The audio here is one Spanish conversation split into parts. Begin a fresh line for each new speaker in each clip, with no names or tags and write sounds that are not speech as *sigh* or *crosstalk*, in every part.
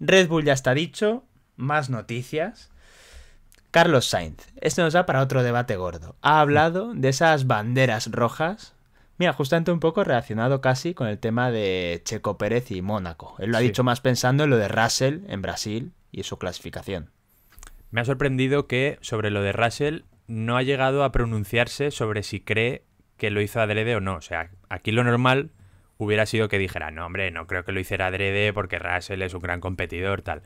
Red Bull ya está dicho, más noticias. Carlos Sainz, esto nos da para otro debate gordo. Ha hablado de esas banderas rojas. Mira, justamente un poco relacionado casi con el tema de Checo Pérez y Mónaco. Él lo ha dicho más pensando en lo de Russell en Brasil y su clasificación.
Me ha sorprendido que sobre lo de Russell no ha llegado a pronunciarse sobre si cree que lo hizo adrede o no. O sea, aquí lo normal hubiera sido que dijera, no, hombre, no creo que lo hiciera Drede porque Russell es un gran competidor, tal.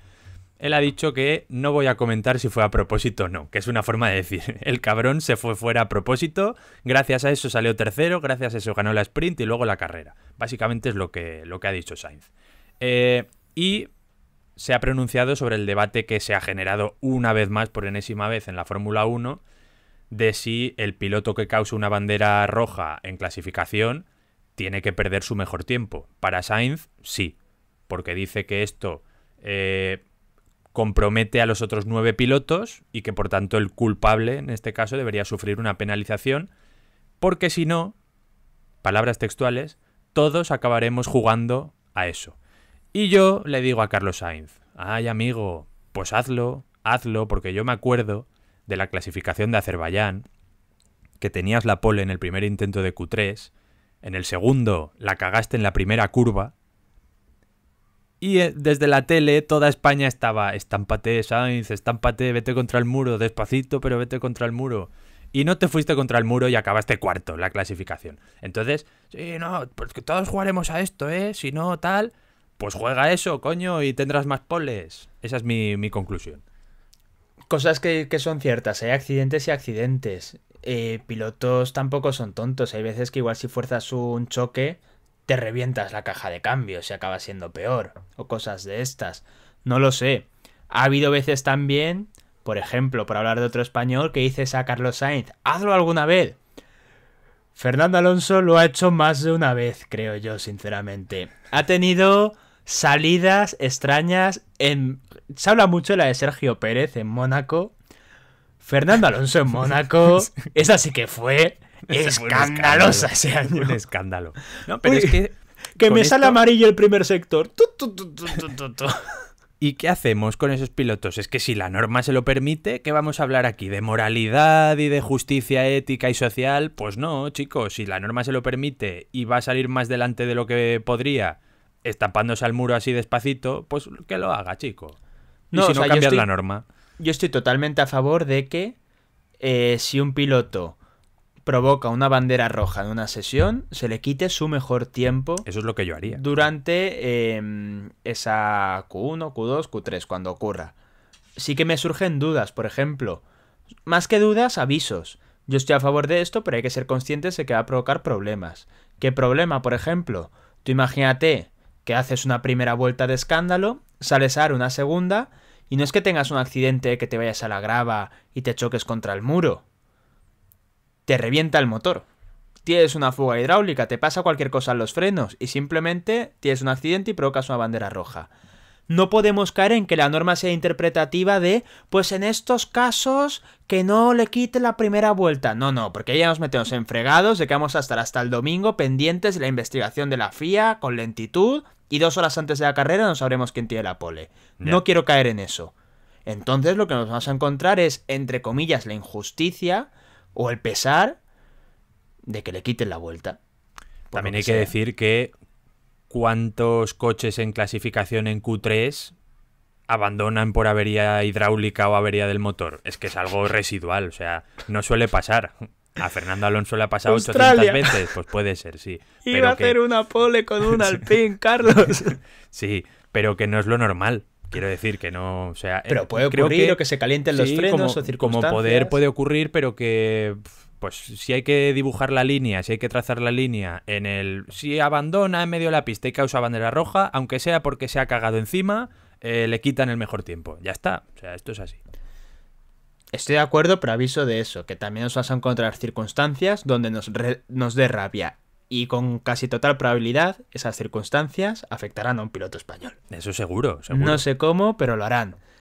Él ha dicho que no voy a comentar si fue a propósito o no, que es una forma de decir, *laughs* el cabrón se fue fuera a propósito, gracias a eso salió tercero, gracias a eso ganó la sprint y luego la carrera. Básicamente es lo que, lo que ha dicho Sainz. Eh, y se ha pronunciado sobre el debate que se ha generado una vez más, por enésima vez, en la Fórmula 1, de si el piloto que causa una bandera roja en clasificación tiene que perder su mejor tiempo. Para Sainz, sí, porque dice que esto eh, compromete a los otros nueve pilotos y que por tanto el culpable en este caso debería sufrir una penalización, porque si no, palabras textuales, todos acabaremos jugando a eso. Y yo le digo a Carlos Sainz, ay amigo, pues hazlo, hazlo, porque yo me acuerdo de la clasificación de Azerbaiyán, que tenías la pole en el primer intento de Q3, en el segundo la cagaste en la primera curva. Y eh, desde la tele toda España estaba, estámpate Sainz, estámpate, vete contra el muro, despacito, pero vete contra el muro. Y no te fuiste contra el muro y acabaste cuarto la clasificación. Entonces, sí, no, porque pues todos jugaremos a esto, ¿eh? Si no, tal, pues juega eso, coño,
y tendrás más poles.
Esa es mi, conclusión
cosas que, que, son ciertas, hay ¿eh? accidentes y accidentes. Eh, pilotos tampoco son tontos. Hay veces que igual si fuerzas un choque, te revientas la caja de cambios y acaba siendo peor. O cosas de estas. No lo sé. Ha habido veces también, por ejemplo, por hablar de otro español, que dices a Carlos Sainz, hazlo alguna vez. Fernando Alonso lo ha hecho más de una vez, creo yo, sinceramente. Ha tenido salidas extrañas en... Se habla mucho de la de Sergio Pérez en Mónaco, Fernando Alonso en Mónaco, *laughs* esa sí que fue escandalosa ese año. Un escándalo.
que. me sale amarillo
el primer sector.
¿Y qué hacemos con esos pilotos? Es que si la norma se lo permite, ¿qué vamos a hablar aquí? ¿De moralidad y de justicia ética y social? Pues no, chicos, si la norma se lo permite y va a salir más delante de lo que podría, estampándose al muro así despacito,
pues que lo haga, chico. no, si no cambias la norma yo estoy totalmente a favor de que eh, si un piloto provoca una bandera roja en una sesión, se le quite su mejor tiempo. Eso es lo que yo haría. Durante em, esa Q1, Q2, Q3, cuando ocurra. Sí que me surgen dudas, por ejemplo. Más que dudas, avisos. Yo estoy a favor de esto, pero hay que ser conscientes de que va a provocar problemas. ¿Qué problema, por ejemplo? Tú imagínate que haces una primera vuelta de escándalo, sales a dar una segunda y no es que tengas un accidente que te vayas a la grava y te choques contra el muro. Te revienta el motor. Tienes una fuga hidráulica, te pasa cualquier cosa en los frenos y simplemente tienes un accidente y provocas una bandera roja no podemos caer en que la norma sea interpretativa de, pues en estos casos, que no le quite la primera vuelta. No, no, porque ahí ya nos metemos en fregados de que vamos a estar hasta el domingo pendientes de la investigación de la FIA con lentitud y dos horas antes de la carrera no sabremos quién tiene la pole. No quiero caer en eso. Entonces lo que nos vamos a encontrar es, entre comillas, la injusticia o el pesar de que le quiten la vuelta.
También hay que decir que cuántos coches en clasificación en Q3 abandonan por avería hidráulica o avería del motor. Es que es algo residual, o sea, no suele pasar. A Fernando Alonso le ha pasado 800 veces, pues puede ser, sí. *laughs* Iba a hacer una
pole con un *laughs* alpín, Carlos.
*laughs* sí, pero que no es lo normal. Quiero decir que no, o sea, pero eh, puede ocurrir que, o que se calienten los frenos o circunstancias. Como poder puede ocurrir, pero que pues si hay que dibujar la línea, si hay que trazar la línea en el... Si abandona en medio de la pista y causa bandera roja, aunque sea porque se ha cagado encima,
eh, le quitan el mejor tiempo. Ya está. O sea, esto es así. Estoy de acuerdo, pero aviso de eso, que también nos vas a encontrar circunstancias donde nos, dé rabia. Y con casi total probabilidad, esas circunstancias afectarán a un piloto español. Eso seguro. No sé cómo, pero lo harán.